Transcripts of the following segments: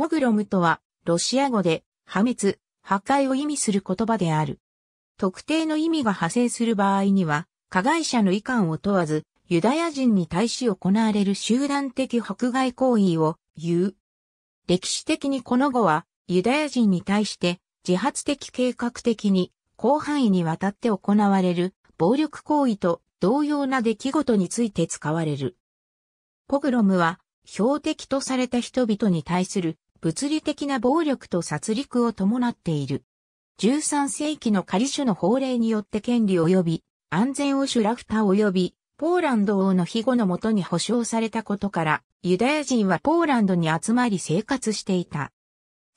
ポグロムとは、ロシア語で、破滅、破壊を意味する言葉である。特定の意味が派生する場合には、加害者の遺憾を問わず、ユダヤ人に対し行われる集団的迫害行為を言う。歴史的にこの語は、ユダヤ人に対して、自発的計画的に、広範囲にわたって行われる暴力行為と同様な出来事について使われる。ポグロムは、標的とされた人々に対する物理的な暴力と殺戮を伴っている。13世紀の仮種の法令によって権利及び安全をシュラフタ及びポーランド王の庇護のもとに保障されたことから、ユダヤ人はポーランドに集まり生活していた。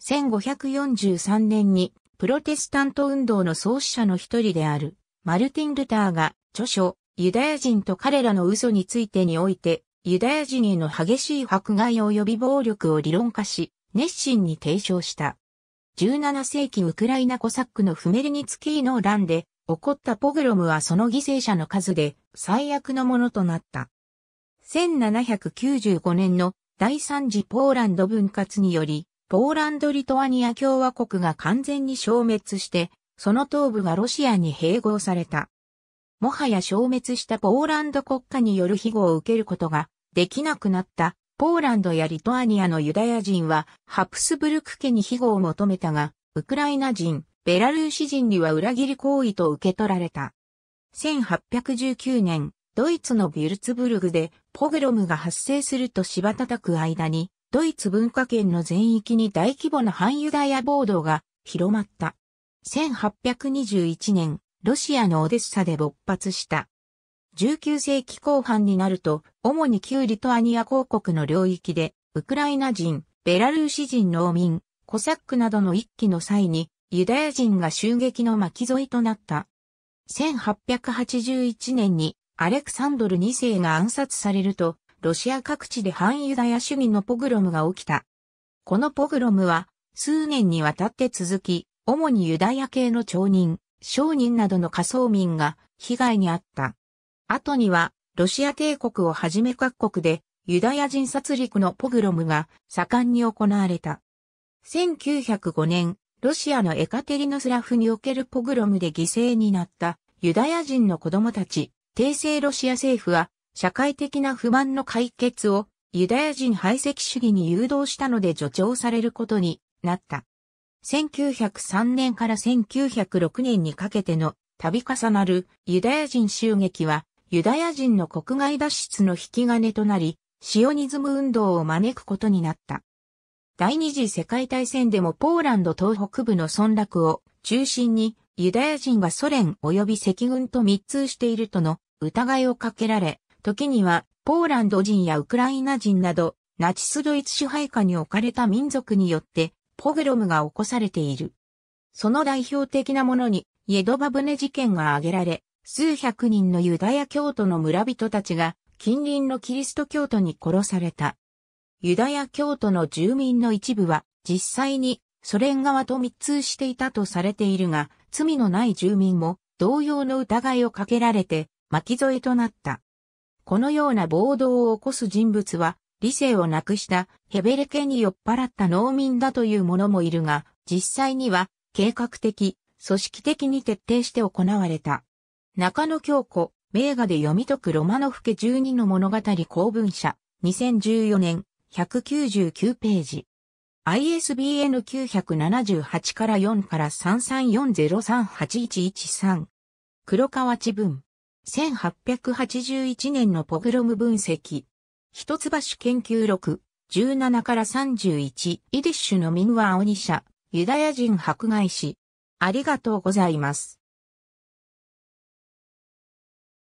1543年にプロテスタント運動の創始者の一人であるマルティン・ルターが著書ユダヤ人と彼らの嘘についてにおいてユダヤ人への激しい迫害及び暴力を理論化し、熱心に提唱した。17世紀ウクライナコサックのフメルニツキーの乱で起こったポグロムはその犠牲者の数で最悪のものとなった。1795年の第三次ポーランド分割により、ポーランド・リトアニア共和国が完全に消滅して、その東部がロシアに併合された。もはや消滅したポーランド国家による庇護を受けることができなくなったポーランドやリトアニアのユダヤ人はハプスブルク家に庇護を求めたが、ウクライナ人、ベラルーシ人には裏切り行為と受け取られた。1819年、ドイツのビュルツブルグでポグロムが発生すると柴叩く間に、ドイツ文化圏の全域に大規模な反ユダヤ暴動が広まった。1821年、ロシアのオデッサで勃発した。19世紀後半になると、主に旧リトアニア公国の領域で、ウクライナ人、ベラルーシ人農民、コサックなどの一揆の際に、ユダヤ人が襲撃の巻き添いとなった。1881年にアレクサンドル2世が暗殺されると、ロシア各地で反ユダヤ主義のポグロムが起きた。このポグロムは、数年にわたって続き、主にユダヤ系の町人、商人などの仮想民が被害に遭った。後には、ロシア帝国をはじめ各国で、ユダヤ人殺戮のポグロムが盛んに行われた。1905年、ロシアのエカテリノスラフにおけるポグロムで犠牲になったユダヤ人の子供たち、帝政ロシア政府は社会的な不満の解決をユダヤ人排斥主義に誘導したので助長されることになった。1903年から1906年にかけての度重なるユダヤ人襲撃はユダヤ人の国外脱出の引き金となり、シオニズム運動を招くことになった。第二次世界大戦でもポーランド東北部の村落を中心にユダヤ人がソ連及び赤軍と密通しているとの疑いをかけられ、時にはポーランド人やウクライナ人などナチスドイツ支配下に置かれた民族によってポグロムが起こされている。その代表的なものに、イエドバブネ事件が挙げられ、数百人のユダヤ教徒の村人たちが近隣のキリスト教徒に殺された。ユダヤ教徒の住民の一部は実際にソ連側と密通していたとされているが、罪のない住民も同様の疑いをかけられて巻き添えとなった。このような暴動を起こす人物は理性をなくしたヘベレケに酔っ払った農民だという者もいるが、実際には計画的、組織的に徹底して行われた。中野京子、名画で読み解くロマノフ家12の物語公文社、2014年、199ページ。ISBN 978から4から3 3 4 0 3 8 1 1 3黒川地文。1881年のポグロム分析。一橋研究録、17から31、イディッシュのミオニシ社、ユダヤ人迫害史。ありがとうございます。